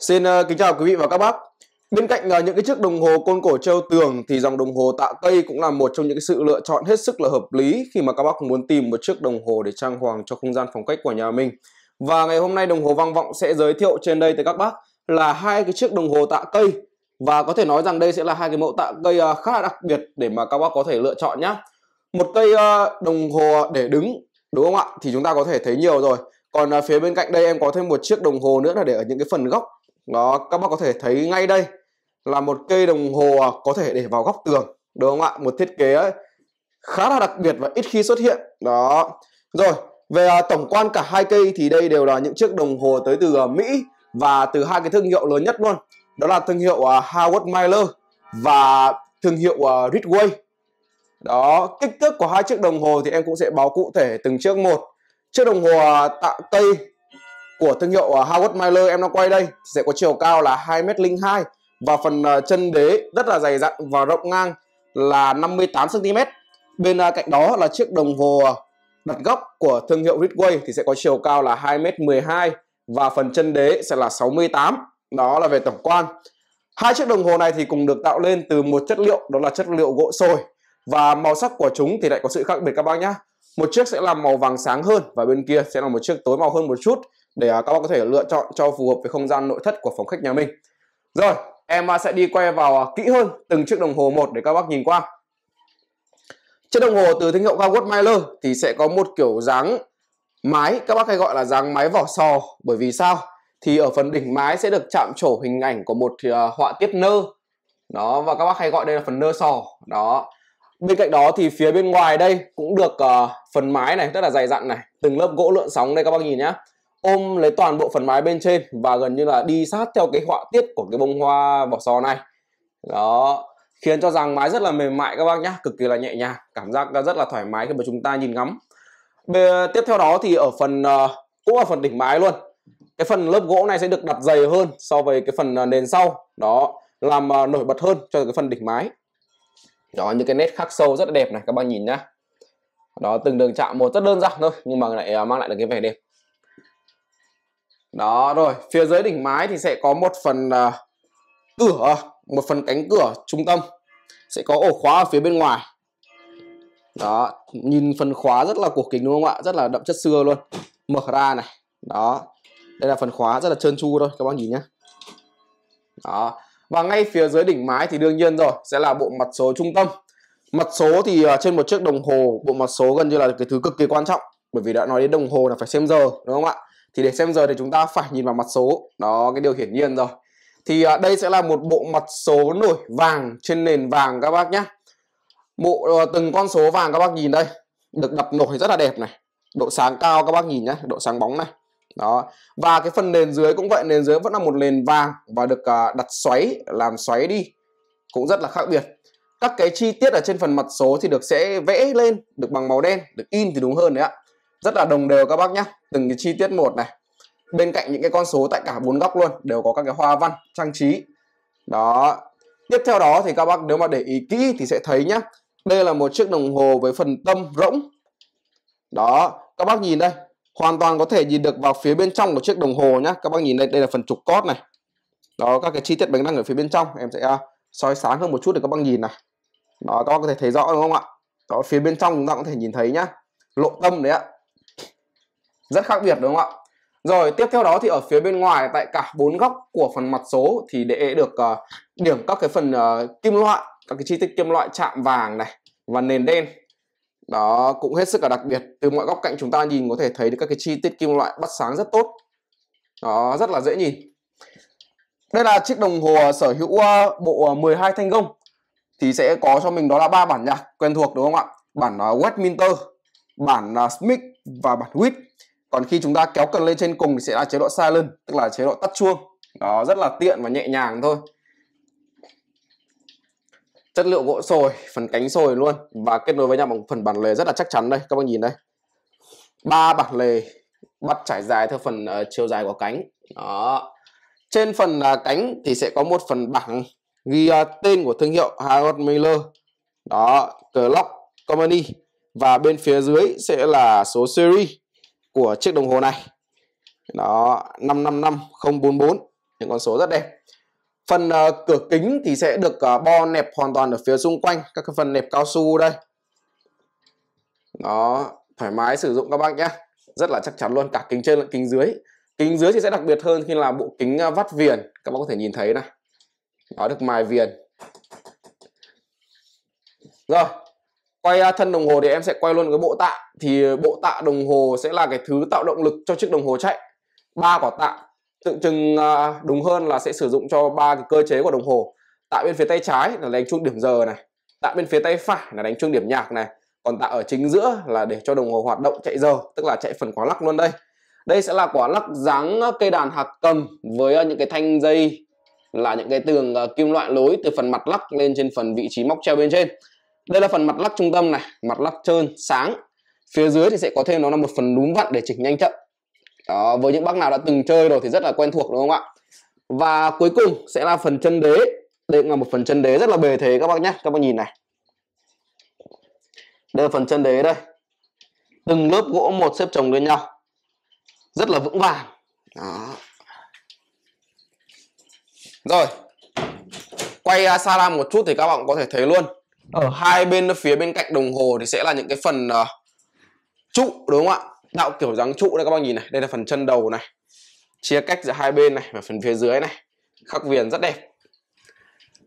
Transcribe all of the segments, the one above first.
Xin uh, kính chào quý vị và các bác. Bên cạnh uh, những cái chiếc đồng hồ côn cổ treo tường thì dòng đồng hồ tạ tây cũng là một trong những cái sự lựa chọn hết sức là hợp lý khi mà các bác muốn tìm một chiếc đồng hồ để trang hoàng cho không gian phòng khách của nhà mình. Và ngày hôm nay đồng hồ vang vọng sẽ giới thiệu trên đây tới các bác là hai cái chiếc đồng hồ tạ cây và có thể nói rằng đây sẽ là hai cái mẫu tạ cây uh, khá là đặc biệt để mà các bác có thể lựa chọn nhá. Một cây uh, đồng hồ để đứng đúng không ạ? Thì chúng ta có thể thấy nhiều rồi. Còn uh, phía bên cạnh đây em có thêm một chiếc đồng hồ nữa là để ở những cái phần góc đó các bác có thể thấy ngay đây là một cây đồng hồ à, có thể để vào góc tường đúng không ạ một thiết kế ấy, khá là đặc biệt và ít khi xuất hiện đó rồi về à, tổng quan cả hai cây thì đây đều là những chiếc đồng hồ tới từ à, Mỹ và từ hai cái thương hiệu lớn nhất luôn đó là thương hiệu Howard Miller và thương hiệu Ridgway. đó kích thước của hai chiếc đồng hồ thì em cũng sẽ báo cụ thể từng chiếc một chiếc đồng hồ tạo cây của thương hiệu ờ, Howard Miller em đang quay đây sẽ có chiều cao là 2m02 và phần ờ, chân đế rất là dày dặn và rộng ngang là 58cm. Bên ờ, cạnh đó là chiếc đồng hồ đặt góc của thương hiệu Ridgeway thì sẽ có chiều cao là 2m12 và phần chân đế sẽ là 68. Đó là về tổng quan. Hai chiếc đồng hồ này thì cùng được tạo lên từ một chất liệu đó là chất liệu gỗ sồi và màu sắc của chúng thì lại có sự khác biệt các bác nhá. Một chiếc sẽ là màu vàng sáng hơn và bên kia sẽ là một chiếc tối màu hơn một chút để à, các bạn có thể lựa chọn cho phù hợp với không gian nội thất của phòng khách nhà mình rồi em à, sẽ đi quay vào à, kỹ hơn từng chiếc đồng hồ một để các bác nhìn qua chiếc đồng hồ từ thương hiệu cao Mailer thì sẽ có một kiểu dáng mái các bác hay gọi là dáng mái vỏ sò bởi vì sao thì ở phần đỉnh mái sẽ được chạm trổ hình ảnh của một họa tiết nơ đó và các bác hay gọi đây là phần nơ sò đó bên cạnh đó thì phía bên ngoài đây cũng được uh, phần mái này rất là dày dặn này từng lớp gỗ lượn sóng đây các bác nhìn nhá ôm lấy toàn bộ phần mái bên trên và gần như là đi sát theo cái họa tiết của cái bông hoa vỏ sò này đó khiến cho rằng mái rất là mềm mại các bác nhá cực kỳ là nhẹ nhàng cảm giác rất là thoải mái khi mà chúng ta nhìn ngắm Bề, tiếp theo đó thì ở phần uh, cũng ở phần đỉnh mái luôn cái phần lớp gỗ này sẽ được đặt dày hơn so với cái phần uh, nền sau đó làm uh, nổi bật hơn cho cái phần đỉnh mái đó những cái nét khắc sâu rất là đẹp này các bác nhìn nhá đó từng đường chạm một rất đơn giản thôi nhưng mà lại mang lại được cái vẻ đẹp đó rồi phía dưới đỉnh mái thì sẽ có một phần uh, cửa một phần cánh cửa trung tâm sẽ có ổ khóa ở phía bên ngoài đó nhìn phần khóa rất là cổ kính đúng không ạ rất là đậm chất xưa luôn mở ra này đó đây là phần khóa rất là trơn tru thôi các bác nhìn nhé đó và ngay phía dưới đỉnh mái thì đương nhiên rồi sẽ là bộ mặt số trung tâm mặt số thì à, trên một chiếc đồng hồ bộ mặt số gần như là cái thứ cực kỳ quan trọng bởi vì đã nói đến đồng hồ là phải xem giờ đúng không ạ thì để xem giờ thì chúng ta phải nhìn vào mặt số đó cái điều hiển nhiên rồi thì à, đây sẽ là một bộ mặt số nổi vàng trên nền vàng các bác nhé bộ à, từng con số vàng các bác nhìn đây được đập nổi rất là đẹp này độ sáng cao các bác nhìn nhé độ sáng bóng này đó và cái phần nền dưới cũng vậy nền dưới vẫn là một nền vàng và được à, đặt xoáy làm xoáy đi cũng rất là khác biệt các cái chi tiết ở trên phần mặt số thì được sẽ vẽ lên được bằng màu đen được in thì đúng hơn đấy ạ rất là đồng đều các bác nhé từng cái chi tiết một này bên cạnh những cái con số tại cả bốn góc luôn đều có các cái hoa văn trang trí đó tiếp theo đó thì các bác nếu mà để ý kỹ thì sẽ thấy nhá đây là một chiếc đồng hồ với phần tâm rỗng đó các bác nhìn đây hoàn toàn có thể nhìn được vào phía bên trong của chiếc đồng hồ nhá các bác nhìn đây đây là phần trục cót này đó các cái chi tiết bánh răng ở phía bên trong em sẽ uh, soi sáng hơn một chút để các bác nhìn này đó các bác có thể thấy rõ đúng không ạ đó phía bên trong chúng ta có thể nhìn thấy nhá lộ tâm đấy ạ rất khác biệt đúng không ạ rồi tiếp theo đó thì ở phía bên ngoài tại cả bốn góc của phần mặt số thì để được uh, điểm các cái phần uh, kim loại các cái chi tiết kim loại chạm vàng này và nền đen đó cũng hết sức là đặc biệt từ mọi góc cạnh chúng ta nhìn có thể thấy được các cái chi tiết kim loại bắt sáng rất tốt đó rất là dễ nhìn đây là chiếc đồng hồ ờ, sở hữu bộ 12 thanh gông thì sẽ có cho mình đó là ba bản nhạc quen thuộc đúng không ạ bản Westminster bản Smith và bản Whit còn khi chúng ta kéo cần lên trên cùng thì sẽ là chế độ silent tức là chế độ tắt chuông đó rất là tiện và nhẹ nhàng thôi chất liệu gỗ sồi phần cánh sồi luôn và kết nối với nhau bằng phần bản lề rất là chắc chắn đây các bác nhìn đây ba bản lề bắt trải dài theo phần uh, chiều dài của cánh đó trên phần uh, cánh thì sẽ có một phần bảng ghi uh, tên của thương hiệu Harold Miller đó Clock Company và bên phía dưới sẽ là số series của chiếc đồng hồ này đó 555044 những con số rất đẹp phần uh, cửa kính thì sẽ được uh, bo nẹp hoàn toàn ở phía xung quanh các cái phần nẹp cao su đây đó thoải mái sử dụng các bác nhé rất là chắc chắn luôn cả kính trên lẫn kính dưới kính dưới thì sẽ đặc biệt hơn khi là bộ kính uh, vắt viền các bác có thể nhìn thấy này đó được mài viền rồi quay thân đồng hồ thì em sẽ quay luôn cái bộ tạ thì ờ, bộ tạ đồng hồ sẽ là cái thứ tạo động lực cho chiếc đồng hồ chạy ba quả tạ tượng trưng đúng hơn là sẽ sử dụng cho ba cái cơ chế của đồng hồ tạ bên phía tay trái là đánh chuông điểm giờ này tạ bên phía tay phải là đánh chuông điểm nhạc này còn tạ ở chính giữa là để cho đồng hồ hoạt động chạy giờ tức là chạy phần quả lắc luôn đây đây sẽ là quả lắc dáng cây đàn hạt cầm với những cái thanh dây là những cái tường ờ, kim loại lối từ phần mặt lắc lên trên phần vị trí móc treo bên trên đây là phần mặt lắc trung tâm này mặt lắc trơn sáng phía dưới thì sẽ có thêm nó là một phần núm vặn để chỉnh nhanh chậm đó, với những bác nào đã từng chơi rồi thì rất là quen thuộc đúng không ạ và cuối cùng sẽ là phần chân đế đây cũng là một phần chân đế rất là bề thế các bác nhé các bác nhìn này đây là phần chân đế đây từng lớp gỗ một xếp chồng lên nhau rất là vững vàng đó rồi quay xa ra một chút thì các bạn có thể thấy luôn ở ờ, hai bên phía bên cạnh đồng hồ thì sẽ là những cái phần uh, trụ đúng không ạ tạo kiểu dáng trụ đây các bạn nhìn này đây là phần chân đầu này chia cách giữa hai bên này và phần phía dưới này khắc viền rất đẹp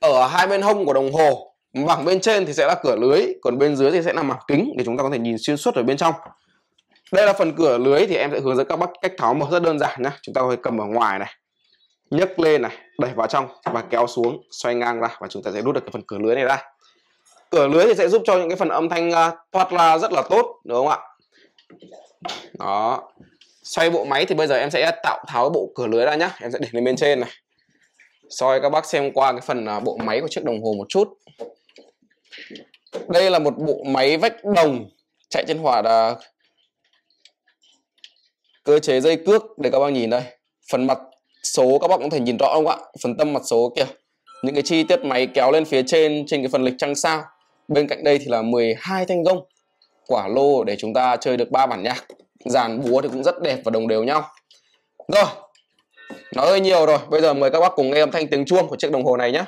ở hai bên hông của đồng hồ mảng bên trên thì sẽ là cửa lưới còn bên dưới thì sẽ là mảng kính để chúng ta có thể nhìn xuyên suốt ở bên trong đây là phần cửa lưới thì em sẽ hướng dẫn các bác cách tháo mở rất đơn giản nhé, chúng ta có thể cầm ở ngoài này nhấc lên này đẩy vào trong và kéo xuống xoay ngang ra và chúng ta sẽ rút được cái phần cửa lưới này ra cửa lưới thì sẽ giúp cho những cái phần âm thanh uh, thoát ra rất là tốt đúng không ạ đó xoay bộ máy thì bây giờ em sẽ tạo tháo bộ cửa lưới ra nhá em sẽ để lên bên trên này soi các bác xem qua cái phần uh, bộ máy của chiếc đồng hồ một chút đây là một bộ máy vách đồng chạy trên hỏa uh, cơ chế dây cước để các bác nhìn đây phần mặt số các bác cũng thể nhìn rõ không ạ phần tâm mặt số kìa những cái chi tiết máy kéo lên phía trên trên cái phần lịch trăng sao bên cạnh đây thì là 12 thanh gông quả lô để chúng ta chơi được ba bản nhạc dàn búa thì cũng rất đẹp và đồng đều nhau rồi nói hơi nhiều rồi bây giờ mời các bác cùng nghe âm thanh tiếng chuông của chiếc đồng hồ này nhé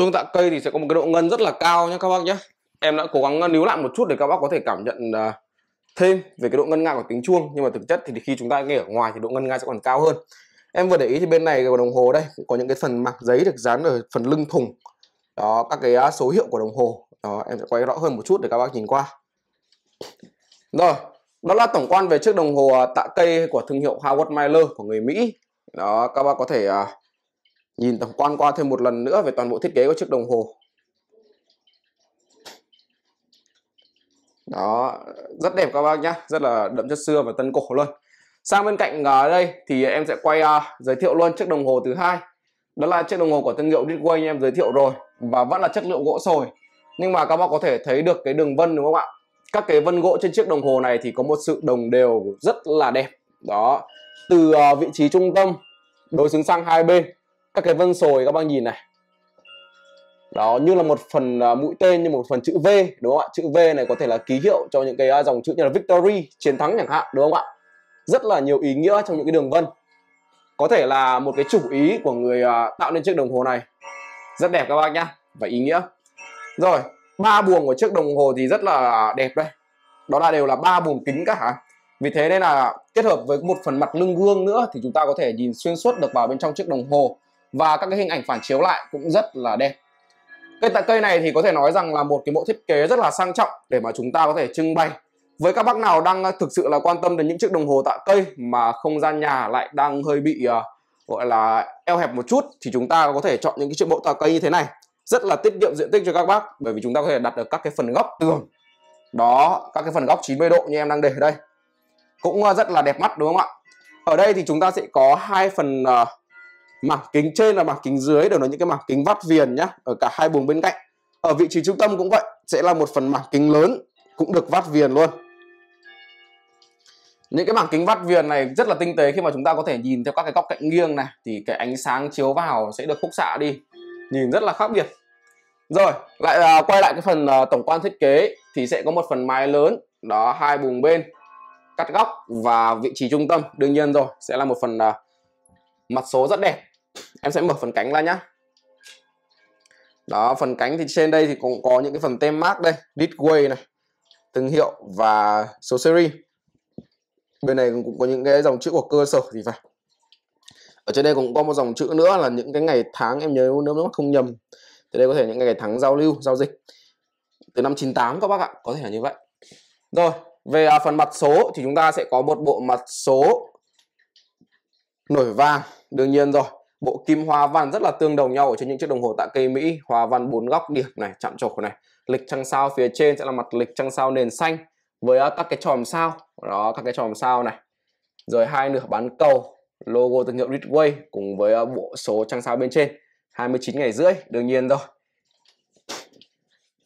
chuông tạ dạ cây thì sẽ có một cái độ ngân rất là cao nhé các bác nhé em đã cố gắng níu lại một chút để các bác có thể cảm nhận à, thêm về cái độ ngân nga của tiếng chuông nhưng mà thực chất thì khi chúng ta nghe ở ngoài thì độ ngân nga sẽ còn cao hơn em vừa để ý thì bên này của đồng hồ đây cũng có những cái phần mặt giấy được dán ở phần lưng thùng đó các cái à, số hiệu của đồng hồ đó em sẽ quay rõ hơn một chút để các bác nhìn qua rồi đó là tổng quan về chiếc đồng hồ à, tạ cây của thương hiệu Howard Miller của người Mỹ đó các bác có thể uh, nhìn tổng quan qua thêm một lần nữa về toàn bộ thiết kế của chiếc đồng hồ đó rất đẹp các bác nhá rất là đậm chất xưa và tân cổ luôn sang bên cạnh ở à, đây thì em sẽ quay uh, giới thiệu luôn chiếc đồng hồ thứ hai đó là chiếc đồng hồ của thương hiệu Ridgeway em giới thiệu rồi và vẫn là chất liệu gỗ sồi nhưng mà các bác có thể thấy được cái đường vân đúng không ạ các cái vân gỗ trên chiếc đồng hồ này thì có một sự đồng đều rất là đẹp đó từ uh, vị trí trung tâm đối xứng sang hai bên các cái vân sồi các bạn nhìn này đó như là một phần à, mũi tên như một phần chữ V đúng không ạ chữ V này có thể là ký hiệu cho những cái à, dòng chữ như là victory chiến thắng chẳng hạn đúng không ạ rất là nhiều ý nghĩa trong những cái đường vân có thể là một cái chủ ý của người à, tạo nên chiếc đồng hồ này rất đẹp các bác nhá và ý nghĩa rồi ba buồng của chiếc đồng hồ thì rất là đẹp đây đó là đều là ba buồng kính cả vì thế nên là kết hợp với một phần mặt lưng gương nữa thì chúng ta có thể nhìn xuyên suốt được vào bên trong chiếc đồng hồ và các cái hình ảnh phản chiếu lại cũng rất là đẹp cây tạ cây này thì có thể nói rằng là một cái bộ thiết kế rất là sang trọng để mà chúng ta có thể trưng bày với các bác nào đang ờ, thực sự là quan tâm đến những chiếc đồng hồ tạ cây mà không gian nhà lại đang hơi bị uh, gọi là eo hẹp một chút thì chúng ta có thể chọn những cái chiếc bộ tạ cây như thế này rất là tiết kiệm diện tích cho các bác bởi vì chúng ta có thể đặt được các cái phần góc tường đó các cái phần góc 90 độ như em đang để ở đây cũng ờ, rất là đẹp mắt đúng không ạ ở đây thì chúng ta sẽ có hai phần uh, mảng kính trên và mảng kính dưới đều là những cái mảng kính vắt viền nhá ở cả hai buồng bên cạnh ở vị trí trung tâm cũng vậy sẽ là một phần mảng kính lớn cũng được vắt viền luôn những cái mảng kính vắt viền này rất là tinh tế khi mà chúng ta có thể nhìn theo các cái góc cạnh nghiêng này thì cái ánh sáng chiếu vào sẽ được khúc xạ đi nhìn rất là khác biệt rồi lại là quay lại cái phần uh, tổng quan thiết kế thì sẽ có một phần mái lớn đó hai buồng bên cắt góc và vị trí trung tâm đương nhiên rồi sẽ là một phần uh, mặt số rất đẹp em sẽ mở phần cánh ra nhá đó phần cánh thì trên đây thì cũng có những cái phần tem mác đây Ridgway này thương hiệu và số series bên này cũng có những cái dòng chữ của cơ sở thì phải ở trên đây cũng có một dòng chữ nữa là những cái ngày tháng em nhớ nếu không nhầm thì đây có thể những ngày tháng giao lưu giao dịch từ năm 98 các bác ạ có thể là như vậy rồi về à, phần mặt số thì chúng ta sẽ có một bộ mặt số nổi vàng đương nhiên rồi bộ kim hoa văn rất là tương đồng nhau ở trên những chiếc đồng hồ tạ cây Mỹ hoa văn bốn góc điểm này chạm trổ này lịch trăng sao phía trên sẽ là mặt lịch trăng sao nền xanh với à, các cái chòm sao đó các cái chòm sao này rồi hai nửa bán cầu logo thương hiệu Ridgway cùng với à, bộ số trăng sao bên trên 29 ngày rưỡi đương nhiên rồi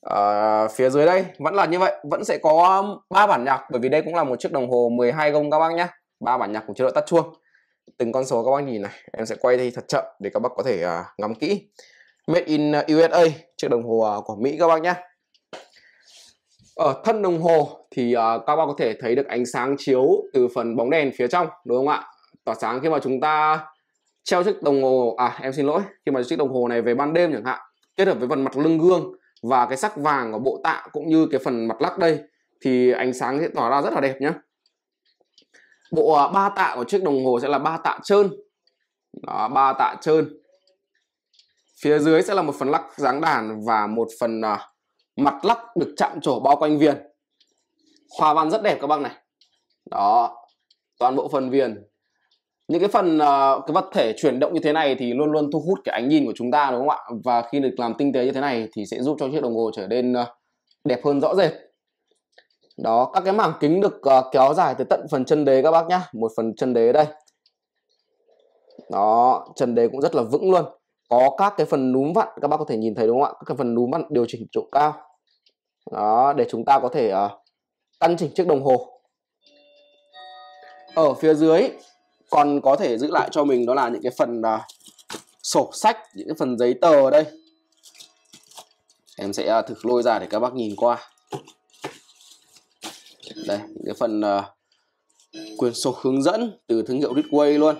à, phía dưới đây vẫn là như vậy vẫn sẽ có à, ba bản nhạc bởi vì đây cũng là một chiếc đồng hồ 12 gông các bác nhá ba bản nhạc của chế độ tắt chuông từng con số các bác nhìn này em sẽ quay đi thật chậm để các bác có thể uh, ngắm kỹ made in à, USA chiếc đồng hồ à, của Mỹ các bác nhé ở thân đồng hồ thì uh, các bác có thể thấy được ánh sáng chiếu từ phần bóng đèn phía trong đúng không ạ tỏa sáng khi mà chúng ta treo chiếc đồng hồ à em xin lỗi khi mà chiếc đồng hồ này về ban đêm chẳng hạn kết hợp với phần mặt lưng gương và cái sắc vàng của bộ tạ cũng như cái phần mặt lắc đây thì ánh sáng sẽ tỏa ra rất là đẹp nhé bộ à, ba tạ của chiếc đồng hồ sẽ là ba tạ trơn đó, ba tạ trơn phía dưới sẽ là một phần lắc dáng đàn và một phần uh, mặt lắc được chạm trổ bao quanh viền hoa văn rất đẹp các bác này đó toàn bộ phần viền những cái phần uh, cái vật thể chuyển động như thế này thì luôn luôn thu hút cái ánh nhìn của chúng ta đúng không ạ và khi được làm tinh tế như thế này thì sẽ giúp cho chiếc đồng hồ trở nên uh, đẹp hơn rõ rệt đó các cái mảng kính được uh, kéo dài tới tận phần chân đế các bác nhá một phần chân đế đây đó chân đế cũng rất là vững luôn có các cái phần núm vặn các bác có thể nhìn thấy đúng không ạ các cái phần núm vặn điều chỉnh độ cao đó để chúng ta có thể uh, căn chỉnh chiếc đồng hồ ở phía dưới còn có thể giữ lại cho mình đó là những cái phần uh, sổ sách những cái phần giấy tờ đây em sẽ uh, thử lôi ra để các bác nhìn qua đây những cái phần uh, quyền sổ hướng dẫn từ thương hiệu Ridway luôn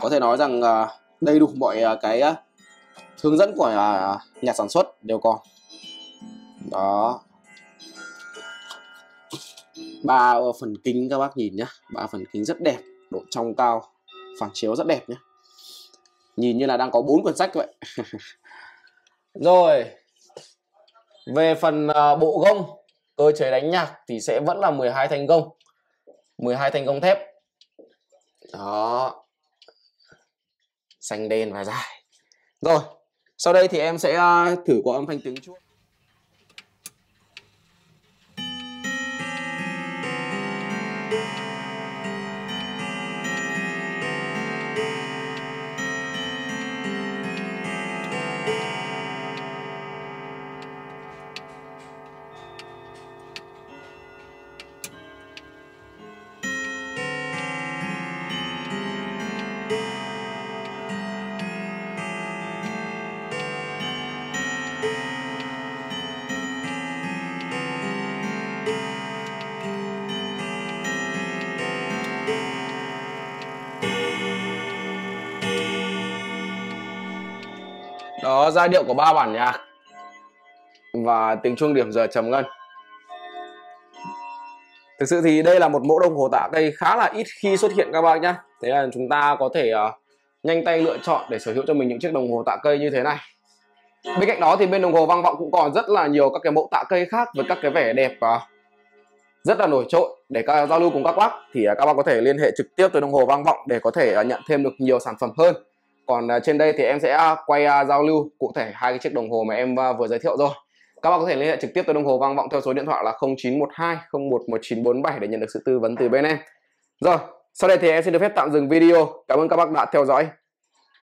có thể nói rằng uh, đầy đủ mọi uh, cái uh, hướng dẫn của uh, nhà sản xuất đều có đó ba phần kính các bác nhìn nhá ba phần kính rất đẹp độ trong cao phản chiếu rất đẹp nhé nhìn như là đang có bốn quyển sách vậy rồi về phần uh, bộ gông tôi chơi đánh nhạc thì sẽ vẫn là 12 thành công 12 thành công thép đó xanh đen và dài rồi sau đây thì em sẽ à, thử qua âm thanh tiếng chuông có giai điệu của ba bản nhạc và tiếng chuông điểm giờ trầm ngân thực sự thì đây là một mẫu đồng hồ tạ cây khá là ít khi xuất hiện các bác nhé thế là chúng ta có thể uh, nhanh tay lựa chọn để sở hữu cho mình những chiếc đồng hồ tạ cây như thế này bên cạnh đó thì bên đồng hồ vang vọng cũng còn rất là nhiều các cái mẫu tạ cây khác với các cái vẻ đẹp uh, rất là nổi trội để các giao lưu cùng các bác thì uh, các bác có thể liên hệ trực tiếp tới đồng hồ vang vọng để có thể uh, nhận thêm được nhiều sản phẩm hơn còn à, trên đây thì em sẽ à, quay à, giao lưu cụ thể hai cái chiếc đồng hồ mà em vừa giới thiệu rồi các bạn có thể liên hệ trực tiếp tới đồng hồ vang vọng theo số điện thoại là 0912 01 để nhận được sự tư vấn từ bên em rồi sau đây thì em xin được phép tạm dừng video cảm ơn các bác đã theo dõi